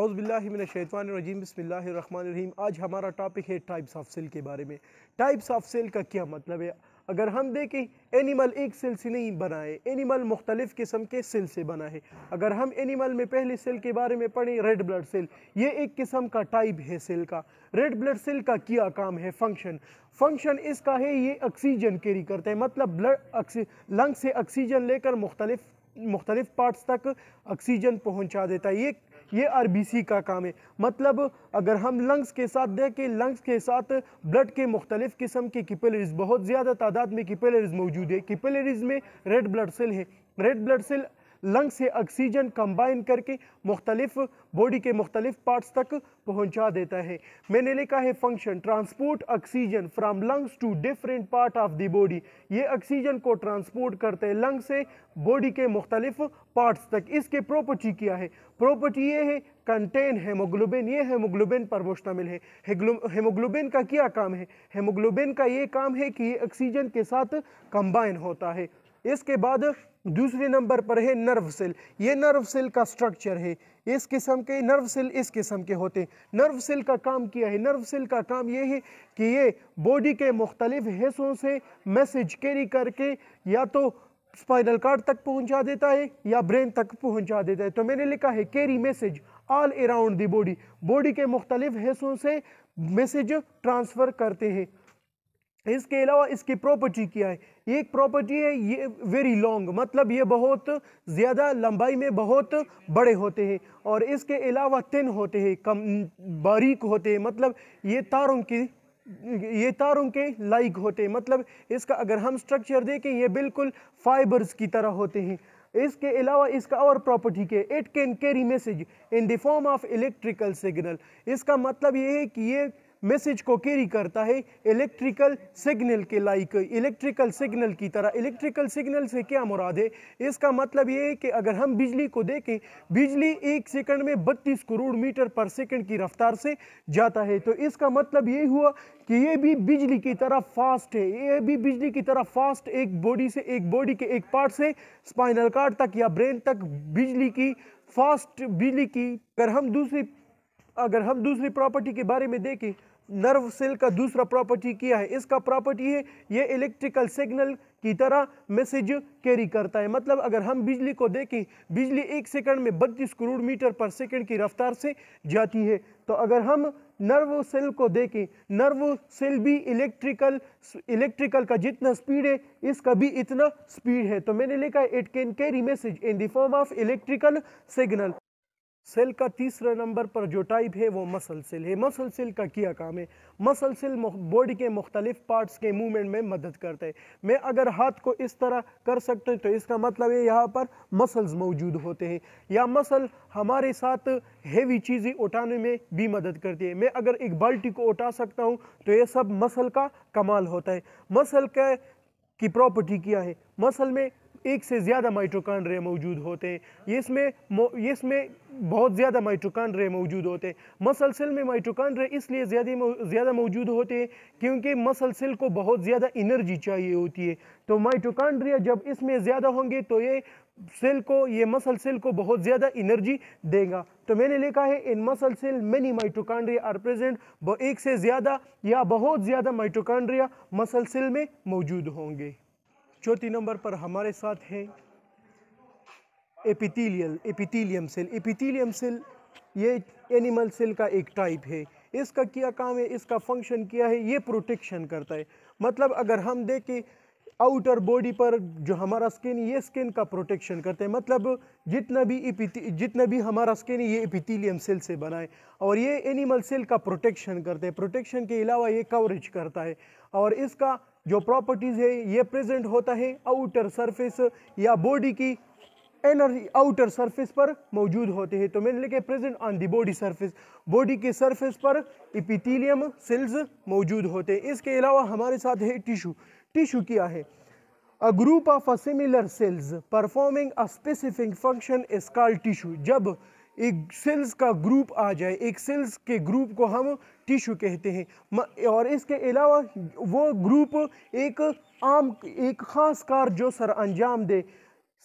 अउज़बिल्लिमिनशैतवानरजीम बसमीम आज हमारा टॉपिक है टाइप्स ऑफ सेल के बारे में टाइप्स ऑफ सेल का क्या मतलब है अगर हम देखें एनिमल एक सेल से नहीं बना है एनिमल मुख्तलिफ़ किस्म के सेल से बना है अगर हम एनिमल में पहले सेल के बारे में पढ़ें रेड ब्लड सेल ये एक किस्म का टाइप है सेल का रेड ब्लड सेल का किया काम है फंक्शन फंक्शन इसका है ये ऑक्सीजन कैरी करते हैं मतलब ब्लड लंग से ऑक्सीजन लेकर मुख्तलिफ मुख्तलिफ पार्ट्स तक ऑक्सीजन पहुंचा देता है ये ये आर का काम है मतलब अगर हम लंग्स के साथ देखें लंग्स के साथ ब्लड के मुख्तलिफ़ किस्म के किपेलरीज बहुत ज़्यादा तादाद में किपेलरीज मौजूद है किपेलरीज में रेड ब्लड सेल है रेड ब्लड सेल लंग से ऑक्सीजन कंबाइन करके मुख्तलिफ बॉडी के मुख्तलिफ पार्ट्स तक पहुंचा देता है मैंने लिखा है function transport oxygen from lungs to different part of the body ये ऑक्सीजन को ट्रांसपोर्ट करते हैं लंग से बॉडी के मुख्तलिफ पार्ट्स तक इसके प्रॉपर्टी क्या है प्रॉपर्टी ये है कंटेन हेमोग्लोबिन ये हेमोग्लोबिन पर मुश्तमिल है हेमोग्लोबिन का क्या काम है हेमोग्लोबिन का ये काम है कि ये ऑक्सीजन के साथ कंबाइन होता है इसके बाद दूसरे नंबर पर है नर्व सेल ये नर्व सेल का स्ट्रक्चर है इस किस्म के नर्व सेल इस किस्म के होते हैं नर्व सेल का काम किया है नर्व सेल का काम ये है कि ये बॉडी के मुख्तलिफ हिस्सों से मैसेज कैरी करके या तो स्पाइनल कार्ड तक पहुंचा देता है या ब्रेन तक पहुंचा देता है तो मैंने लिखा है carry message all around the body body के मुख्तलिफ हिस्सों से मैसेज ट्रांसफ़र करते हैं इसके अलावा इसकी प्रॉपर्टी क्या है ये एक प्रॉपर्टी है ये वेरी लॉन्ग मतलब ये बहुत ज़्यादा लंबाई में बहुत बड़े होते हैं और इसके अलावा तिन होते हैं कम बारीक होते हैं मतलब ये तारों की ये तारों के लाइक होते हैं मतलब इसका अगर हम स्ट्रक्चर देखें ये बिल्कुल फाइबर्स की तरह होते हैं इसके अलावा इसका और प्रॉपर्टी के it can carry message in the form of electrical signal इसका मतलब ये है कि ये मैसेज को कैरी करता है इलेक्ट्रिकल सिग्नल के लाइक इलेक्ट्रिकल सिग्नल की तरह इलेक्ट्रिकल सिग्नल से क्या मुराद है इसका मतलब ये है कि अगर हम बिजली को देखें बिजली एक सेकंड में बत्तीस करोड़ मीटर पर सेकंड की रफ्तार से जाता है तो इसका मतलब ये हुआ कि ये भी बिजली की तरह फास्ट है ये भी बिजली की तरह फास्ट एक बॉडी से एक बॉडी के एक पार्ट से स्पाइनल कार्ड तक या ब्रेन तक बिजली की फास्ट बिजली की अगर हम दूसरी अगर हम दूसरी प्रॉपर्टी के बारे में देखें नर्व सेल का दूसरा प्रॉपर्टी क्या है इसका प्रॉपर्टी है ये इलेक्ट्रिकल सिग्नल की तरह मैसेज कैरी करता है मतलब अगर हम बिजली को देखें बिजली एक सेकंड में 32 करोड़ मीटर पर सेकंड की रफ्तार से जाती है तो अगर हम नर्व सेल को देखें नर्व सेल भी इलेक्ट्रिकल इलेक्ट्रिकल का जितना स्पीड है इसका भी इतना स्पीड है तो मैंने लिखा it can carry message in the form of electrical signal cell का तीसरा नंबर पर जो टाइप है वो मसल सेल है मसल सेल का क्या काम है मसल सेल बॉडी के मुख्तलिफ पार्ट्स के मूवमेंट में मदद करता है मैं अगर हाथ को इस तरह कर सकते हैं तो इसका मतलब है यहाँ पर मसल्स मौजूद होते हैं या मसल हमारे साथ हेवी चीज़ें उठाने में भी मदद करती है मैं अगर एक बाल्टी को उठा सकता हूँ तो ये सब मसल का कमाल होता है मसल का की प्रॉपर्टी क्या है मसल में एक से ज़्यादा माइट्रोकांड्रिया मौजूद होते हैं इसमें इसमें बहुत ज़्यादा माइटोकांड्रे मौजूद होते हैं सेल में माइटोकांड्रे इसलिए ज़्यादा ज़्यादा मौजूद होते हैं क्योंकि मसल को बहुत ज़्यादा इनर्जी चाहिए होती है तो माइटोकांड्रिया जब इसमें ज़्यादा होंगे तो ये सेल को ये मसल सेल को बहुत ज़्यादा एनर्जी देगा तो मैंने लिखा है in muscle cell many mitochondria are present वो एक से ज़्यादा या बहुत ज़्यादा माइटोकांड्रिया मसल सेल में मौजूद होंगे चौथी नंबर पर हमारे साथ हैं epithelial epithelium cell epithelium cell ये एनिमल सेल का एक टाइप है इसका क्या काम है इसका फंक्शन क्या है ये प्रोटेक्शन करता है मतलब अगर हम देखें आउटर बॉडी पर जो हमारा स्किन ये स्किन का प्रोटेक्शन करते हैं मतलब जितना भी जितना भी हमारा स्किन ये एपिथीलियम सेल से बना है और ये एनिमल सेल का प्रोटेक्शन करते हैं प्रोटेक्शन के अलावा ये कवरेज करता है और इसका जो प्रॉपर्टीज़ है ये प्रेजेंट होता है आउटर सरफेस या बॉडी की एनर्जी आउटर सरफेस पर मौजूद होते हैं तो मैंने लिखे present on the body surface body के सरफेस पर इपिथीलियम सेल्स मौजूद होते हैं इसके अलावा हमारे साथ है टिशू टिशू क्या है a group of a similar cells performing a specific function is called tissue जब एक सेल्स का ग्रुप आ जाए एक सेल्स के ग्रुप को हम टिश्यू कहते हैं और इसके अलावा वो ग्रुप एक आम एक ख़ास कार जो सर अंजाम दे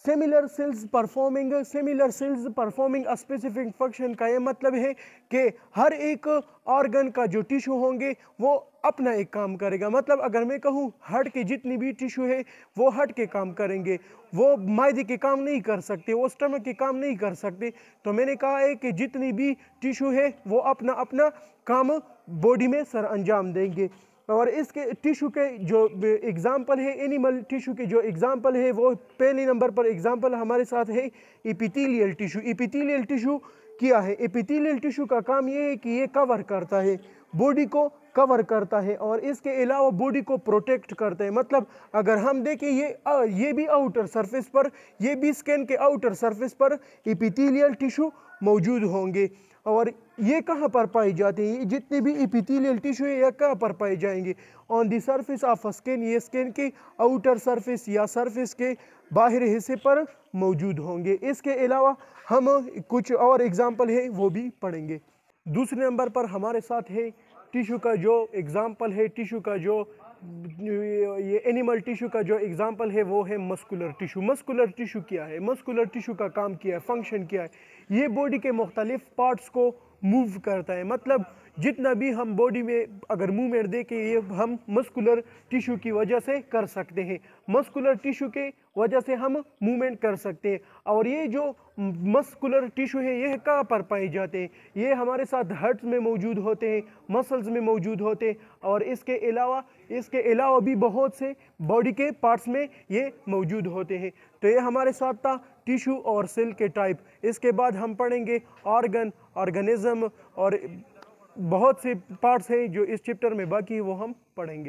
similar cells performing similar cells performing specific function का ये मतलब है कि हर एक ऑर्गन का जो टिश्यू होंगे वो अपना एक काम करेगा मतलब अगर मैं कहूँ हट के जितनी भी टिश्यू है वो हट के काम करेंगे वो मायदे के काम नहीं कर सकते वो स्टमक के काम नहीं कर सकते तो मैंने कहा है कि जितनी भी टिशू है वो अपना अपना काम बॉडी में सर अंजाम देंगे और इसके टिशू के जो एग्ज़ाम्पल है एनिमल टिशू के जो एग्ज़ाम्पल है वो पहले नंबर पर एग्ज़ाम्पल हमारे साथ है इपिथीलियल टिशू इपिथीलियल टिशू किया है एपिथीलियल टिशू का काम ये है कि ये कवर करता है बॉडी को कवर करता है और इसके अलावा बॉडी को प्रोटेक्ट करता है मतलब अगर हम देखें ये आ, ये भी आउटर सरफेस पर ये भी स्किन के आउटर सरफेस पर इपिथीलियल टिशू मौजूद होंगे और ये कहाँ पर पाई जाती है जितने भी इपिथेलियल टिश्यू है यह कहाँ पर पाए जाएंगे on the surface of skin ये स्किन के आउटर सरफेस या सरफेस के बाहर हिस्से पर मौजूद होंगे इसके अलावा हम कुछ और एग्ज़ाम्पल है वो भी पढ़ेंगे दूसरे नंबर पर हमारे साथ है टिशू का जो एग्ज़ाम्पल है टिशू का जो ये एनिमल टिशू का जो एग्ज़ाम्पल है वो है मस्कुलर टिशू मस्कुलर टिशू क्या है मस्कुलर टिशू का काम किया है फंक्शन किया है ये बॉडी के मुख्तलिफ पार्ट्स को मूव करता है मतलब जितना भी हम बॉडी में अगर मुंह में दे के ये हम मस्कुलर टिश्यू की वजह से कर सकते हैं मस्कुलर टिश्यू के वजह से हम मूवमेंट कर सकते हैं और ये जो मस्कुलर टिश्यू है यह कहाँ पर पाए जाते हैं ये हमारे साथ हर्ट्स में मौजूद होते हैं मसल्स में मौजूद होते हैं और इसके अलावा इसके अलावा भी बहुत से बॉडी के पार्ट्स में ये मौजूद होते हैं तो ये हमारे साथ था टिशू और सेल के टाइप इसके बाद हम पढ़ेंगे ऑर्गन ऑर्गेनिज़म और बहुत से पार्ट्स हैं जो इस चैप्टर में बाकी है वो हम पढ़ेंगे